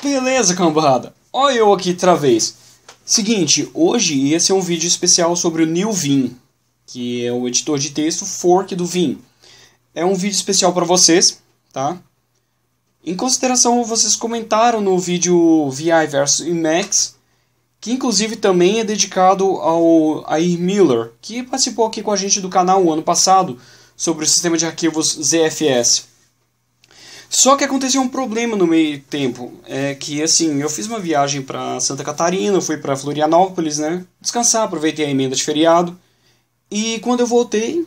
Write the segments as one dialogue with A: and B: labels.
A: Beleza, cambada? Olha eu aqui outra vez. Seguinte, hoje esse é um vídeo especial sobre o New Vim, que é o editor de texto fork do Vim. É um vídeo especial para vocês, tá? Em consideração, vocês comentaram no vídeo VI versus Emacs, que inclusive também é dedicado ao Air Miller, que participou aqui com a gente do canal o ano passado sobre o sistema de arquivos ZFS. Só que aconteceu um problema no meio tempo, é que assim, eu fiz uma viagem para Santa Catarina, fui para Florianópolis, né? Descansar, aproveitei a emenda de feriado. E quando eu voltei,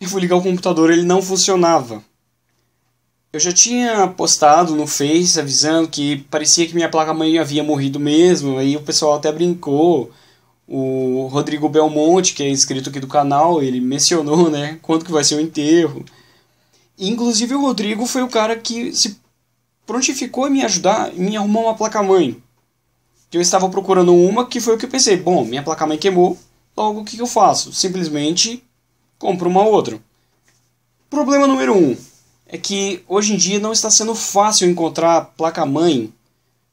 A: eu fui ligar o computador, ele não funcionava. Eu já tinha postado no Face avisando que parecia que minha placa-mãe havia morrido mesmo, aí o pessoal até brincou. O Rodrigo Belmonte, que é inscrito aqui do canal, ele mencionou, né, quando que vai ser o enterro. Inclusive o Rodrigo foi o cara que se prontificou a me ajudar, me arrumou uma placa-mãe. Eu estava procurando uma que foi o que eu pensei, bom, minha placa-mãe queimou, logo o que eu faço? Simplesmente compro uma outra. Problema número 1 um, é que hoje em dia não está sendo fácil encontrar placa-mãe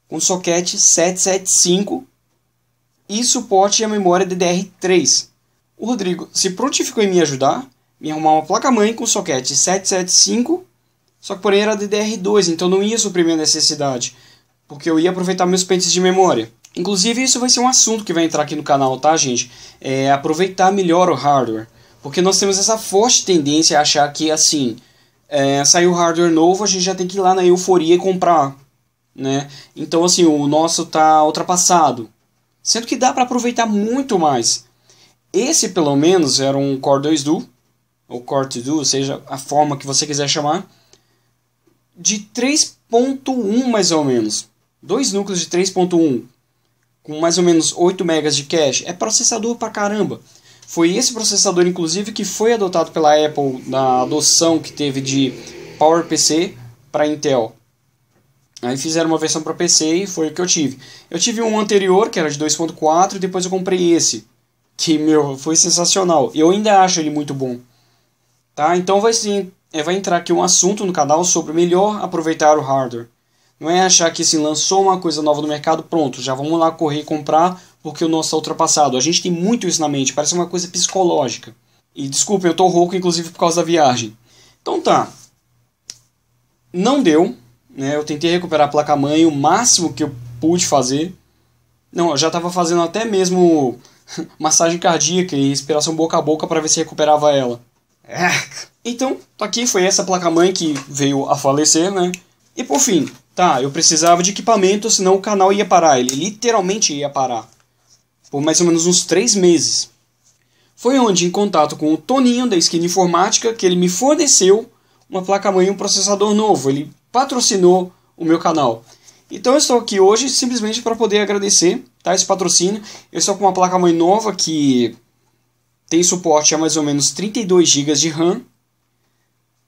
A: com soquete 775 e suporte à memória DDR3. O Rodrigo se prontificou em me ajudar, me arrumar uma placa-mãe com soquete 775, só que porém era DDR2, então não ia suprimir a necessidade, porque eu ia aproveitar meus pentes de memória. Inclusive, isso vai ser um assunto que vai entrar aqui no canal, tá, gente? É aproveitar melhor o hardware. Porque nós temos essa forte tendência a achar que, assim, é, saiu hardware novo, a gente já tem que ir lá na euforia e comprar, né? Então, assim, o nosso tá ultrapassado. Sendo que dá para aproveitar muito mais. Esse, pelo menos, era um Core 2 Duo, ou core to do, seja a forma que você quiser chamar, de 3.1 mais ou menos. Dois núcleos de 3.1 com mais ou menos 8 MB de cache é processador pra caramba. Foi esse processador, inclusive, que foi adotado pela Apple na adoção que teve de PowerPC para Intel. Aí fizeram uma versão para PC e foi o que eu tive. Eu tive um anterior, que era de 2.4, e depois eu comprei esse. Que, meu, foi sensacional. Eu ainda acho ele muito bom. Tá? Então vai sim, é, vai entrar aqui um assunto no canal sobre melhor aproveitar o hardware. Não é achar que se assim, lançou uma coisa nova no mercado, pronto, já vamos lá correr e comprar porque o nosso é ultrapassado. A gente tem muito isso na mente, parece uma coisa psicológica. E desculpa, eu tô rouco inclusive por causa da viagem. Então tá. Não deu, né? Eu tentei recuperar a placa mãe o máximo que eu pude fazer. Não, eu já estava fazendo até mesmo massagem cardíaca e respiração boca a boca para ver se recuperava ela. É. Então, tá aqui, foi essa placa-mãe que veio a falecer, né? E por fim, tá, eu precisava de equipamento, senão o canal ia parar. Ele literalmente ia parar. Por mais ou menos uns três meses. Foi onde, em contato com o Toninho da Esquina Informática, que ele me forneceu uma placa-mãe e um processador novo. Ele patrocinou o meu canal. Então eu estou aqui hoje simplesmente para poder agradecer tá, esse patrocínio. Eu estou com uma placa-mãe nova que tem suporte a mais ou menos 32 GB de RAM.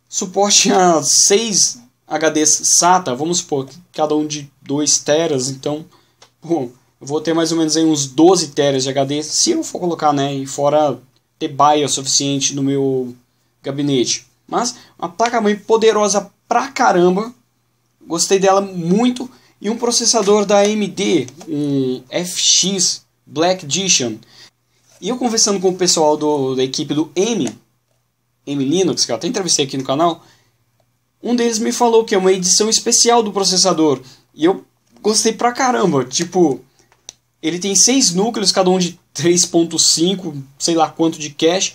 A: Suporte a 6 HDs SATA, vamos supor, cada um de 2 teras, então, bom, eu vou ter mais ou menos aí uns 12 teras de HD, se eu for colocar, né, e fora ter BIOS suficiente no meu gabinete. Mas uma placa-mãe poderosa pra caramba, gostei dela muito, e um processador da AMD, um FX Black Edition. E eu conversando com o pessoal do, da equipe do M, M Linux, que eu até entrevistei aqui no canal, um deles me falou que é uma edição especial do processador. E eu gostei pra caramba. Tipo, ele tem seis núcleos, cada um de 3.5, sei lá quanto de cache.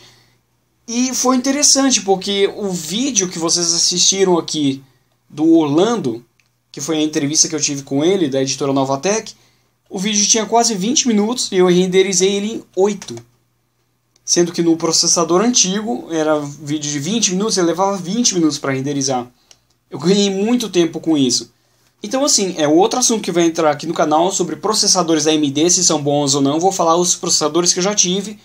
A: E foi interessante, porque o vídeo que vocês assistiram aqui do Orlando, que foi a entrevista que eu tive com ele, da editora Novatec, o vídeo tinha quase 20 minutos e eu renderizei ele em 8. Sendo que no processador antigo era vídeo de 20 minutos, ele levava 20 minutos para renderizar. Eu ganhei muito tempo com isso. Então, assim, é outro assunto que vai entrar aqui no canal sobre processadores da AMD, se são bons ou não. Vou falar os processadores que eu já tive.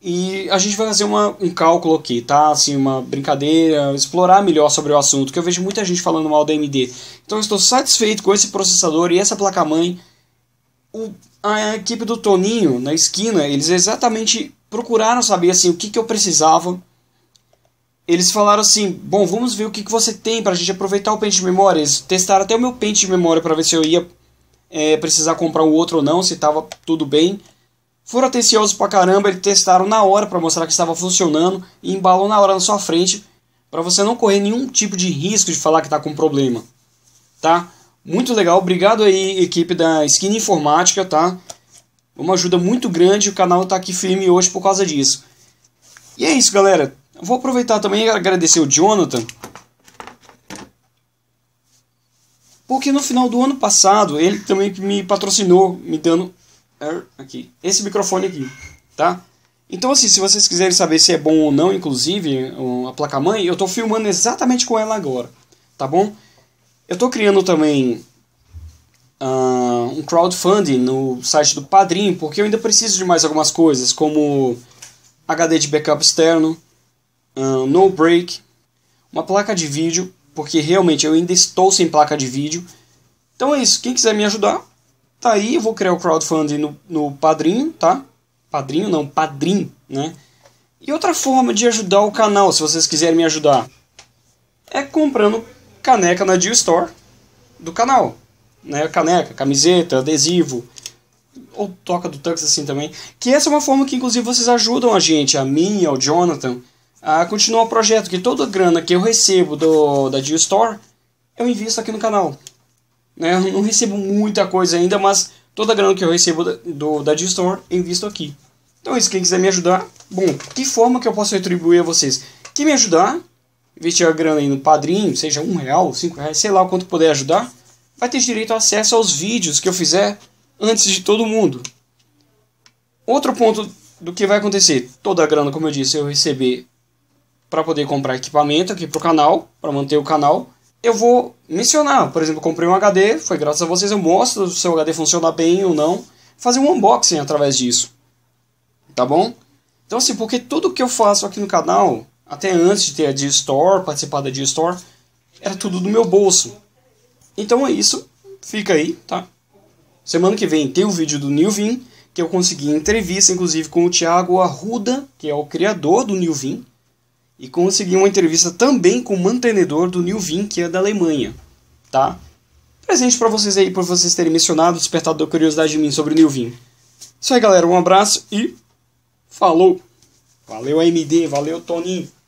A: E a gente vai fazer uma, um cálculo aqui, tá? Assim, uma brincadeira, explorar melhor sobre o assunto, que eu vejo muita gente falando mal da AMD. Então, eu estou satisfeito com esse processador e essa placa-mãe o, a equipe do Toninho, na esquina, eles exatamente procuraram saber assim, o que, que eu precisava. Eles falaram assim: bom, vamos ver o que, que você tem para a gente aproveitar o pente de memória. Eles testaram até o meu pente de memória para ver se eu ia é, precisar comprar um outro ou não, se estava tudo bem. Foram atenciosos pra caramba, eles testaram na hora para mostrar que estava funcionando e embalou na hora na sua frente para você não correr nenhum tipo de risco de falar que está com problema, tá? Muito legal, obrigado aí, equipe da Skin Informática, tá? Uma ajuda muito grande, o canal tá aqui firme hoje por causa disso. E é isso, galera. vou aproveitar também e agradecer o Jonathan. Porque no final do ano passado, ele também me patrocinou, me dando er, aqui, esse microfone aqui, tá? Então, assim, se vocês quiserem saber se é bom ou não, inclusive, a placa-mãe, eu tô filmando exatamente com ela agora, tá bom? Eu estou criando também uh, um crowdfunding no site do Padrim, porque eu ainda preciso de mais algumas coisas, como HD de backup externo, uh, no break, uma placa de vídeo, porque realmente eu ainda estou sem placa de vídeo. Então é isso, quem quiser me ajudar, tá aí, eu vou criar o crowdfunding no, no Padrim, tá? Padrinho não, Padrim, né? E outra forma de ajudar o canal, se vocês quiserem me ajudar, é comprando caneca na Deal Store do canal. Né? Caneca, camiseta, adesivo, ou toca do Tux assim também. Que essa é uma forma que inclusive vocês ajudam a gente, a mim, ao Jonathan, a continuar o projeto. Que toda a grana que eu recebo do, da Deal Store, eu invisto aqui no canal. Né? Eu não recebo muita coisa ainda, mas toda a grana que eu recebo da, do, da Deal Store, eu invisto aqui. Então isso, quem quiser me ajudar, bom, que forma que eu posso retribuir a vocês? Que me ajudar investir a grana aí no padrinho, seja um real, cinco reais, sei lá quanto puder ajudar, vai ter direito a acesso aos vídeos que eu fizer antes de todo mundo. Outro ponto do que vai acontecer, toda a grana, como eu disse, eu receber para poder comprar equipamento aqui pro canal, para manter o canal, eu vou mencionar, por exemplo, comprei um HD, foi graças a vocês, eu mostro se o seu HD funciona bem ou não, fazer um unboxing através disso. Tá bom? Então assim, porque tudo que eu faço aqui no canal, até antes de ter a G-Store, participar da G-Store, era tudo do meu bolso. Então é isso, fica aí, tá? Semana que vem tem o vídeo do Nilvin, que eu consegui entrevista, inclusive, com o Thiago Arruda, que é o criador do Nilvin, e consegui uma entrevista também com o mantenedor do Nilvin, que é da Alemanha, tá? Presente para vocês aí, por vocês terem mencionado, despertado a curiosidade de mim sobre o Nilvin. Isso aí, galera, um abraço e falou! Valeu, AMD, valeu, Toninho!